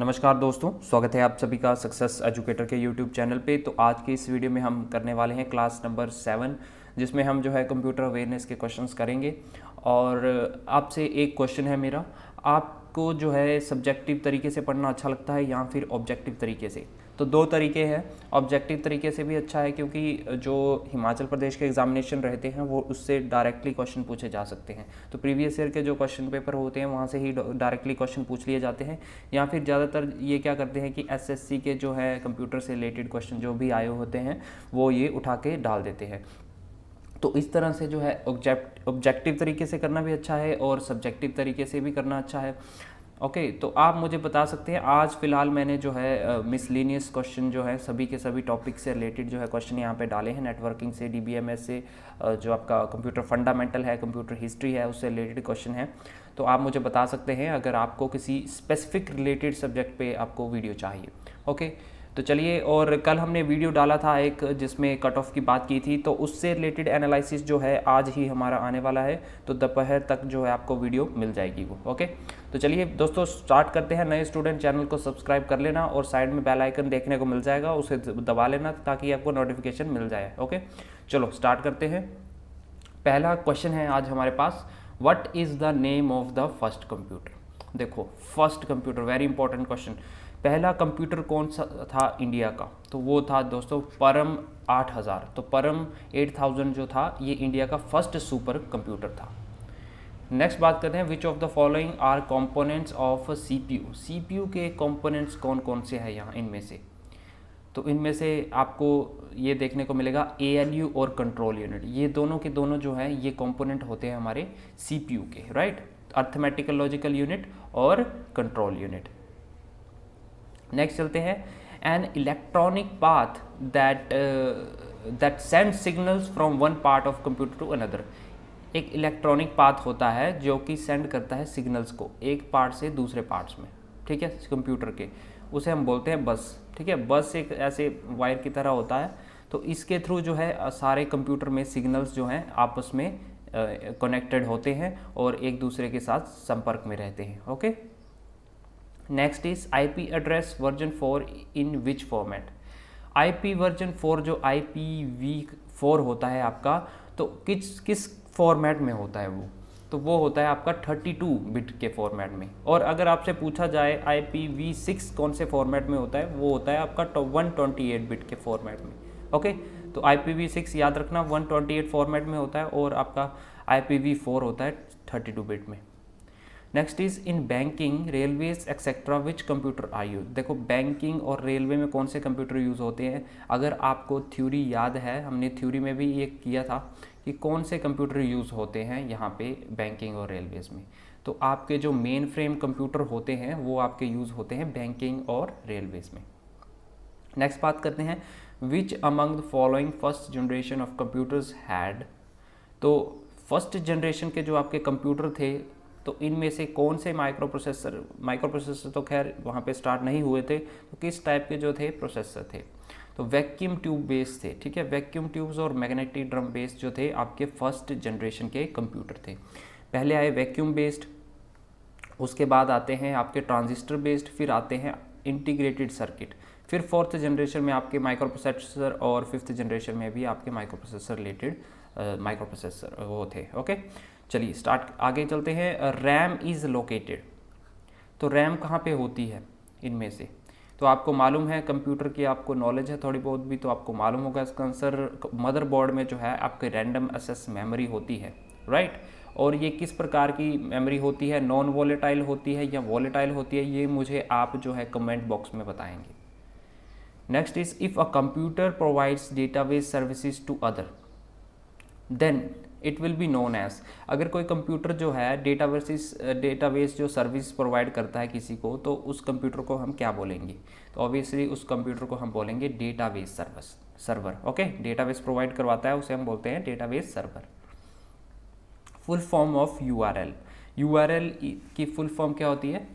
नमस्कार दोस्तों स्वागत है आप सभी का सक्सेस एजुकेटर के यूट्यूब चैनल पे तो आज के इस वीडियो में हम करने वाले हैं क्लास नंबर सेवन जिसमें हम जो है कंप्यूटर अवेयरनेस के क्वेश्चंस करेंगे और आपसे एक क्वेश्चन है मेरा आपको जो है सब्जेक्टिव तरीके से पढ़ना अच्छा लगता है या फिर ऑब्जेक्टिव तरीके से तो दो तरीके हैं ऑब्जेक्टिव तरीके से भी अच्छा है क्योंकि जो हिमाचल प्रदेश के एग्जामिनेशन रहते हैं वो उससे डायरेक्टली क्वेश्चन पूछे जा सकते हैं तो प्रीवियस ईयर के जो क्वेश्चन पेपर होते हैं वहाँ से ही डायरेक्टली क्वेश्चन पूछ लिए जाते हैं या फिर ज़्यादातर ये क्या करते हैं कि एस के जो है कंप्यूटर से रिलेटेड क्वेश्चन जो भी आए होते हैं वो ये उठा के डाल देते हैं तो इस तरह से जो है ऑब्जेक्टिव तरीके से करना भी अच्छा है और सब्जेक्टिव तरीके से भी करना अच्छा है ओके तो आप मुझे बता सकते हैं आज फिलहाल मैंने जो है मिसलिनियस uh, क्वेश्चन जो है सभी के सभी टॉपिक से रिलेटेड जो है क्वेश्चन यहाँ पे डाले हैं नेटवर्किंग से डी से uh, जो आपका कंप्यूटर फंडामेंटल है कंप्यूटर हिस्ट्री है उससे रिलेटेड क्वेश्चन है तो आप मुझे बता सकते हैं अगर आपको किसी स्पेसिफिक रिलेटेड सब्जेक्ट पर आपको वीडियो चाहिए ओके okay? तो चलिए और कल हमने वीडियो डाला था एक जिसमें कट ऑफ की बात की थी तो उससे रिलेटेड एनालिसिस जो है आज ही हमारा आने वाला है तो दोपहर तक जो है आपको वीडियो मिल जाएगी वो ओके तो चलिए दोस्तों स्टार्ट करते हैं नए स्टूडेंट चैनल को सब्सक्राइब कर लेना और साइड में बेल आइकन देखने को मिल जाएगा उसे दबा लेना ताकि आपको नोटिफिकेशन मिल जाए ओके चलो स्टार्ट करते हैं पहला क्वेश्चन है आज हमारे पास what is the name of the first computer देखो first computer very important question पहला कंप्यूटर कौन सा था इंडिया का तो वो था दोस्तों परम 8000 तो परम 8000 जो था ये इंडिया का फर्स्ट सुपर कंप्यूटर था नेक्स्ट बात करते हैं which of the following are components of CPU CPU के कंपोनेंट्स कौन कौन से हैं यहाँ इनमें से तो इनमें से आपको ये देखने को मिलेगा ए और कंट्रोल यूनिट ये दोनों के दोनों जो हैं ये कॉम्पोनेंट होते हैं हमारे सी के राइट अर्थमेटिकल लॉजिकल यूनिट और कंट्रोल यूनिट नेक्स्ट चलते हैं an electronic path that that send signals from one part of computer to another एक इलेक्ट्रॉनिक पाथ होता है जो कि सेंड करता है सिग्नल्स को एक पार्ट से दूसरे पार्ट्स में ठीक है कंप्यूटर के उसे हम बोलते हैं बस ठीक है बस एक ऐसे वायर की तरह होता है तो इसके थ्रू जो है सारे कंप्यूटर में सिग्नल्स जो हैं आपस में कनेक्टेड uh, होते हैं और एक दूसरे के साथ संपर्क में रहते हैं okay next is IP address version four in which format IP version four जो आई पी वी फोर होता है आपका तो किस किस फॉर्मेट में होता है वो तो वो होता है आपका 32 बिट के फॉर्मेट में और अगर आपसे पूछा जाए आई पी वी सिक्स कौन से फॉर्मेट में होता है वो होता है आपका वन एट बिट के फॉर्मेट में ओके तो आई पी वी सिक्स याद रखना वन एट फॉर्मेट में होता है और आपका आई पी वी फोर होता है टू बिट में next is in banking railways etcetera which computer I use देखो बैंकिंग और रेलवे में कौन से कंप्यूटर यूज़ होते हैं अगर आपको थ्योरी याद है हमने थ्योरी में भी ये किया था कि कौन से कंप्यूटर यूज़ होते हैं यहाँ पे बैंकिंग और रेलवेज में तो आपके जो मेन फ्रेम कंप्यूटर होते हैं वो आपके यूज़ होते हैं बैंकिंग और रेलवेज में नेक्स्ट बात करते हैं which among the following first generation of computers had तो फर्स्ट जनरेशन के जो आपके कंप्यूटर थे तो इनमें से कौन से माइक्रो प्रोसेसर माइक्रो प्रोसेसर तो खैर वहाँ पे स्टार्ट नहीं हुए थे तो किस टाइप के जो थे प्रोसेसर थे तो वैक्यूम ट्यूब बेस थे ठीक है वैक्यूम ट्यूब्स और मैग्नेटिक ड्रम बेस जो थे आपके फर्स्ट जनरेशन के कंप्यूटर थे पहले आए वैक्यूम बेस्ड उसके बाद आते हैं आपके ट्रांजिस्टर बेस्ड फिर आते हैं इंटीग्रेटेड सर्किट फिर फोर्थ जनरेशन में आपके माइक्रो प्रोसेसर और फिफ्थ जनरेशन में भी आपके micro processor related micro processor वो थे ओके okay? चलिए स्टार्ट आगे चलते हैं रैम इज़ लोकेटेड तो रैम कहाँ पे होती है इनमें से तो आपको मालूम है कंप्यूटर की आपको नॉलेज है थोड़ी बहुत भी तो आपको मालूम होगा इसका आंसर मदरबोर्ड में जो है आपके रैंडम एसेस मेमोरी होती है राइट और ये किस प्रकार की मेमोरी होती है नॉन वॉलेटाइल होती है या वॉलेटाइल होती है ये मुझे आप जो है कमेंट बॉक्स में बताएंगे next is if a computer provides database services to other then it will be known as अगर कोई कंप्यूटर जो है डेटाबेसिस डेटाबेस जो सर्विस प्रोवाइड करता है किसी को तो उस कंप्यूटर को हम क्या बोलेंगे तो ऑब्वियसली उस कंप्यूटर को हम बोलेंगे database service server okay database provide करवाता है उसे हम बोलते हैं database server full form of U R L U R L की फुल फॉर्म क्या होती है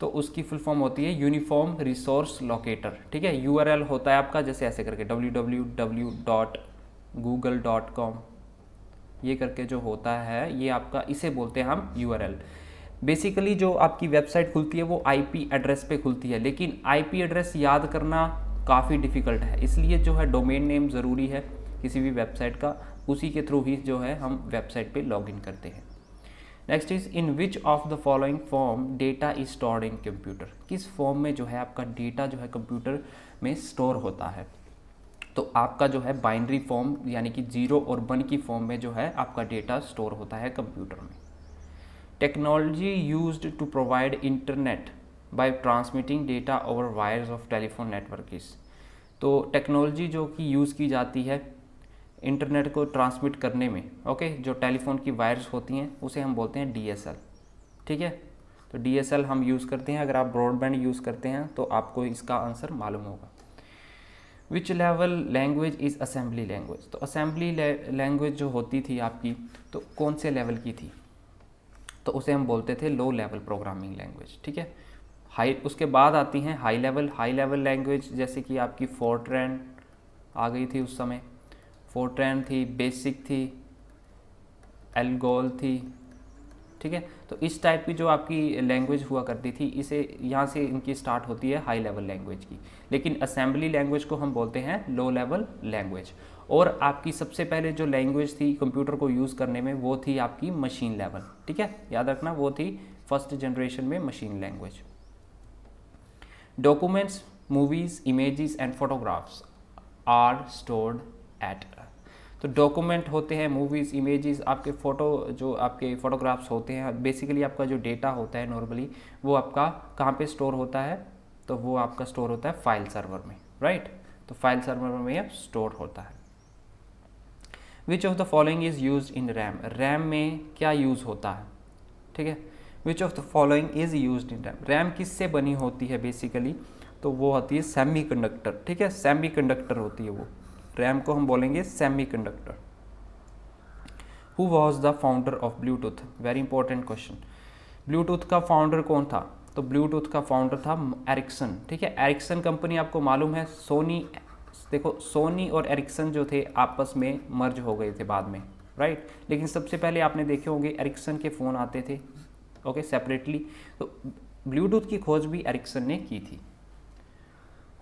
तो उसकी फुल फॉर्म होती है यूनिफॉर्म रिसोर्स लोकेटर ठीक है यू होता है आपका जैसे ऐसे करके W W W dot Google dot com ये करके जो होता है ये आपका इसे बोलते हैं हम यू बेसिकली जो आपकी वेबसाइट खुलती है वो आई एड्रेस पर खुलती है लेकिन आई एड्रेस याद करना काफ़ी डिफ़िकल्ट है इसलिए जो है डोमेन नेम ज़रूरी है किसी भी वेबसाइट का उसी के थ्रू ही जो है हम वेबसाइट पे लॉगिन करते हैं next is in which of the following form data is stored in computer किस फॉर्म में जो है आपका डेटा जो है कंप्यूटर में स्टोर होता है तो आपका जो है बाइनरी फॉर्म यानी कि जीरो और वन की फॉर्म में जो है आपका डेटा स्टोर होता है कंप्यूटर में technology use to provide internet by transmitting data over wires of telephone network तो टेक्नोलॉजी जो कि यूज़ की जाती है इंटरनेट को ट्रांसमिट करने में ओके जो टेलीफोन की वायर्स होती हैं उसे हम बोलते हैं डीएसएल ठीक है तो डीएसएल हम यूज़ करते हैं अगर आप ब्रॉडबैंड यूज़ करते हैं तो आपको इसका आंसर मालूम होगा which level language is assembly language तो असेंबली लैंग्वेज जो होती थी आपकी तो कौन से लेवल की थी तो उसे हम बोलते थे लो लेवल प्रोग्रामिंग लैंग्वेज ठीक है हाई उसके बाद आती हैं high level high level language जैसे कि आपकी ट्रेन आ गई थी उस समय फोर्ट्रैन थी बेसिक थी एल्गोल थी ठीक है तो इस टाइप की जो आपकी लैंग्वेज हुआ करती थी इसे यहाँ से इनकी स्टार्ट होती है हाई लेवल लैंग्वेज की लेकिन असेंबली लैंग्वेज को हम बोलते हैं लो लेवल लैंग्वेज और आपकी सबसे पहले जो लैंग्वेज थी कंप्यूटर को यूज़ करने में वो थी आपकी मशीन लेवल ठीक है याद रखना वो थी फर्स्ट जनरेशन में machine language documents movies images and photographs are stored at तो डॉक्यूमेंट होते हैं मूवीज़ इमेजेस आपके फ़ोटो जो आपके फ़ोटोग्राफ्स होते हैं बेसिकली आपका जो डेटा होता है नॉर्मली वो आपका कहाँ पे स्टोर होता है तो वो आपका स्टोर होता है फाइल सर्वर में राइट right? तो फाइल सर्वर में स्टोर होता है which of the following is use in RAM RAM में क्या यूज़ होता है ठीक है which of the following is use in RAM RAM किससे बनी होती है बेसिकली तो वो होती है सेमी कंडक्टर ठीक है सेमी कंडक्टर होती है वो रैम को हम बोलेंगे semi conductor who was the founder of Bluetooth very important question Bluetooth का फाउंडर कौन था तो ब्लूटूथ का फाउंडर था एरिक्सन ठीक है एरिक्सन कंपनी आपको मालूम है सोनी देखो सोनी और एरिक्सन जो थे आपस में मर्ज हो गए थे बाद में राइट लेकिन सबसे पहले आपने देखे होंगे एरिक्सन के फ़ोन आते थे ओके सेपरेटली तो ब्लूटूथ की खोज भी एरिक्सन ने की थी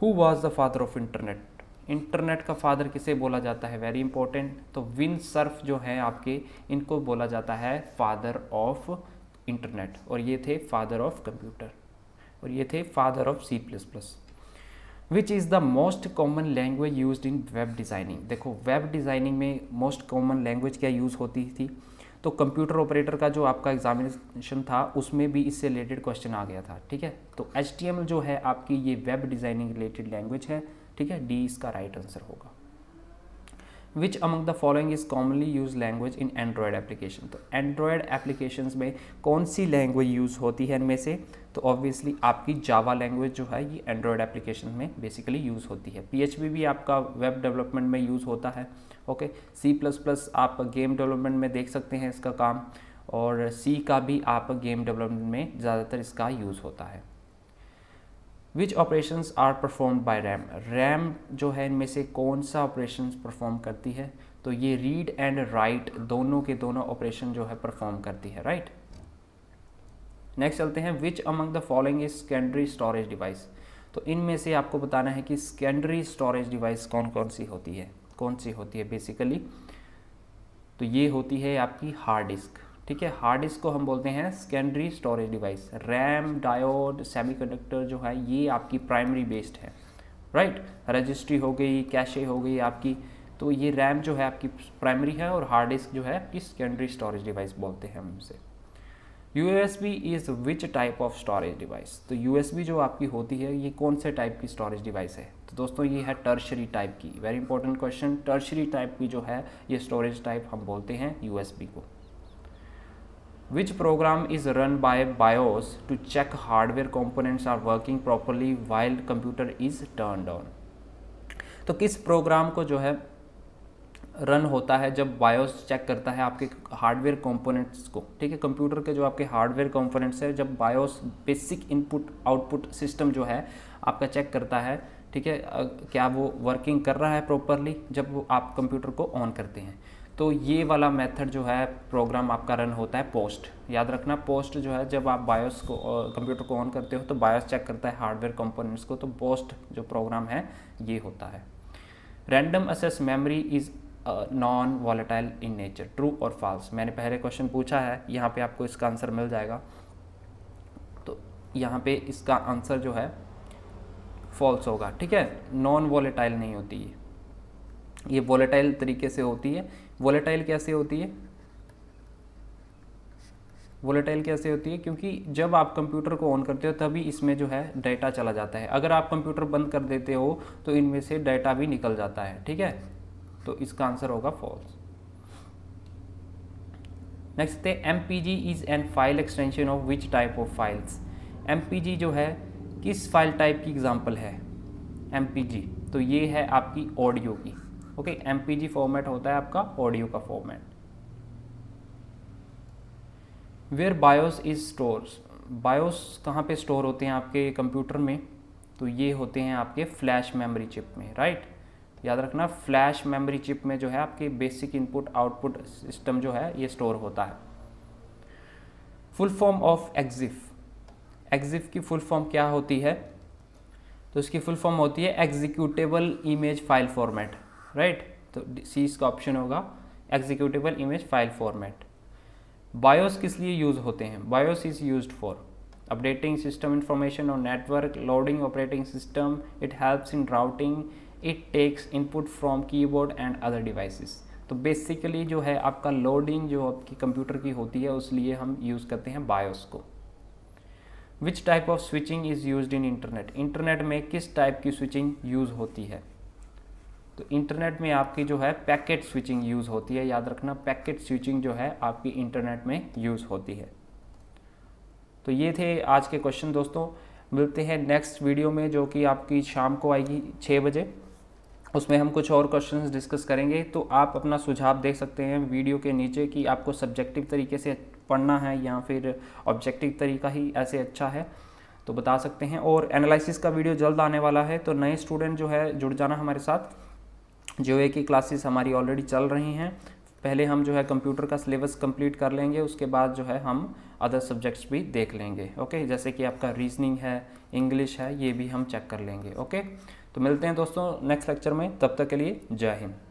who was the father of internet internet का फादर किसे बोला जाता है वेरी इंपॉर्टेंट तो विन सर्फ जो हैं आपके इनको बोला जाता है फादर ऑफ इंटरनेट और ये थे फादर ऑफ कंप्यूटर और ये थे father of C plus plus which is the most common language use in web designing देखो वेब डिज़ाइनिंग में मोस्ट कॉमन लैंग्वेज क्या यूज़ होती थी तो कंप्यूटर ऑपरेटर का जो आपका एग्जामिनेशन था उसमें भी इससे रिलेटेड क्वेश्चन आ गया था ठीक है तो एच जो है आपकी ये वेब डिज़ाइनिंग रिलेटेड लैंग्वेज है ठीक है डी इसका राइट right आंसर होगा which among the following is commonly use language in Android application तो एंड्रॉयड एप्लीकेशन में कौन सी लैंग्वेज यूज होती है इनमें से तो ऑब्वियसली आपकी जावा लैंग्वेज जो है ये एंड्रॉयड एप्लीकेशन में बेसिकली यूज़ होती है पी भी आपका वेब डेवलपमेंट में यूज़ होता है ओके सी प्लस प्लस आप गेम डेवलपमेंट में देख सकते हैं इसका काम और सी का भी आप गेम डेवलपमेंट में ज़्यादातर इसका यूज़ होता है which operations are perform by RAM RAM जो है इनमें से कौन सा ऑपरेशन परफॉर्म करती है तो ये रीड एंड राइट दोनों के दोनों ऑपरेशन जो है परफॉर्म करती है राइट नेक्स्ट चलते हैं which among the following is secondary storage device तो इनमें से आपको बताना है कि सेकेंडरी स्टोरेज डिवाइस कौन कौन सी होती है कौन सी होती है बेसिकली तो ये होती है आपकी हार्ड डिस्क ठीक है हार्ड डिस्क को हम बोलते हैं secondary storage device RAM diode semiconductor जो है ये आपकी प्राइमरी बेस्ड है राइट रजिस्ट्री हो गई कैशे हो गई आपकी तो ये रैम जो है आपकी प्राइमरी है और हार्ड डिस्क जो है आपकी सेकेंडरी स्टोरेज डिवाइस बोलते हैं हम इसे U S B is which type of storage device तो यू एस बी जो आपकी होती है ये कौन से टाइप की स्टोरेज डिवाइस है तो दोस्तों ये है टर्शरी टाइप की very important question tertiary type की जो है ये स्टोरेज टाइप हम बोलते हैं यू एस बी को which program is run by BIOS to check hardware components are working properly while computer is turned on तो किस प्रोग्राम को जो है रन होता है जब बायोस चेक करता है आपके हार्डवेयर कंपोनेंट्स को ठीक है कंप्यूटर के जो आपके हार्डवेयर कंपोनेंट्स है जब BIOS basic input output system जो है आपका चेक करता है ठीक है क्या वो वर्किंग कर रहा है प्रॉपरली जब आप कंप्यूटर को ऑन करते हैं तो ये वाला मेथड जो है प्रोग्राम आपका रन होता है पोस्ट याद रखना पोस्ट जो है जब आप बायोस को कंप्यूटर को ऑन करते हो तो बायोस चेक करता है हार्डवेयर कंपोनेंट्स को तो पोस्ट जो प्रोग्राम है ये होता है random access memory is non volatile in nature true और फॉल्स मैंने पहले क्वेश्चन पूछा है यहाँ पे आपको इसका आंसर मिल जाएगा तो यहाँ पे इसका आंसर जो है फॉल्स होगा ठीक है नॉन वॉलेटाइल नहीं होती ये ये वॉलेटाइल तरीके से होती है वॉलेटाइल कैसे होती है वोलेटाइल कैसे होती है क्योंकि जब आप कंप्यूटर को ऑन करते हो तभी इसमें जो है डाटा चला जाता है अगर आप कंप्यूटर बंद कर देते हो तो इनमें से डाटा भी निकल जाता है ठीक है तो इसका आंसर होगा फॉल्स नेक्स्ट है M P G is an file extension of which type of files M P G जो है किस फाइल टाइप की एग्जाम्पल है एम पी जी तो ये है आपकी ऑडियो की ओके एम फॉर्मेट होता है आपका ऑडियो का format where BIOS is store BIOS कहाँ पे स्टोर होते हैं आपके कंप्यूटर में तो ये होते हैं आपके फ्लैश मेमोरी चिप में राइट याद रखना फ्लैश मेमोरी चिप में जो है आपके बेसिक इनपुट आउटपुट सिस्टम जो है ये स्टोर होता है full form of EXIF EXIF की फुल फॉर्म क्या होती है तो इसकी फुल फॉर्म होती है executable image file format right तो सी इसका ऑप्शन होगा executable image file format BIOS किस लिए यूज़ होते हैं BIOS is use for updating system information और network loading operating system it helps in routing it takes input from keyboard and other devices तो basically जो है आपका लोडिंग जो आपकी कंप्यूटर की होती है उस लिए हम यूज़ करते हैं बायोस को which type of switching is use in internet internet में किस टाइप की स्विचिंग यूज़ होती है तो इंटरनेट में आपकी जो है पैकेट स्विचिंग यूज़ होती है याद रखना पैकेट स्विचिंग जो है आपकी इंटरनेट में यूज़ होती है तो ये थे आज के क्वेश्चन दोस्तों मिलते हैं नेक्स्ट वीडियो में जो कि आपकी शाम को आएगी छः बजे उसमें हम कुछ और क्वेश्चंस डिस्कस करेंगे तो आप अपना सुझाव दे सकते हैं वीडियो के नीचे कि आपको सब्जेक्टिव तरीके से पढ़ना है या फिर ऑब्जेक्टिव तरीका ही ऐसे अच्छा है तो बता सकते हैं और एनालिसिस का वीडियो जल्द आने वाला है तो नए स्टूडेंट जो है जुड़ जाना हमारे साथ जो है कि क्लासेस हमारी ऑलरेडी चल रही हैं पहले हम जो है कंप्यूटर का सिलेबस कंप्लीट कर लेंगे उसके बाद जो है हम अदर सब्जेक्ट्स भी देख लेंगे ओके जैसे कि आपका रीजनिंग है इंग्लिश है ये भी हम चेक कर लेंगे ओके तो मिलते हैं दोस्तों नेक्स्ट लेक्चर में तब तक के लिए जय हिंद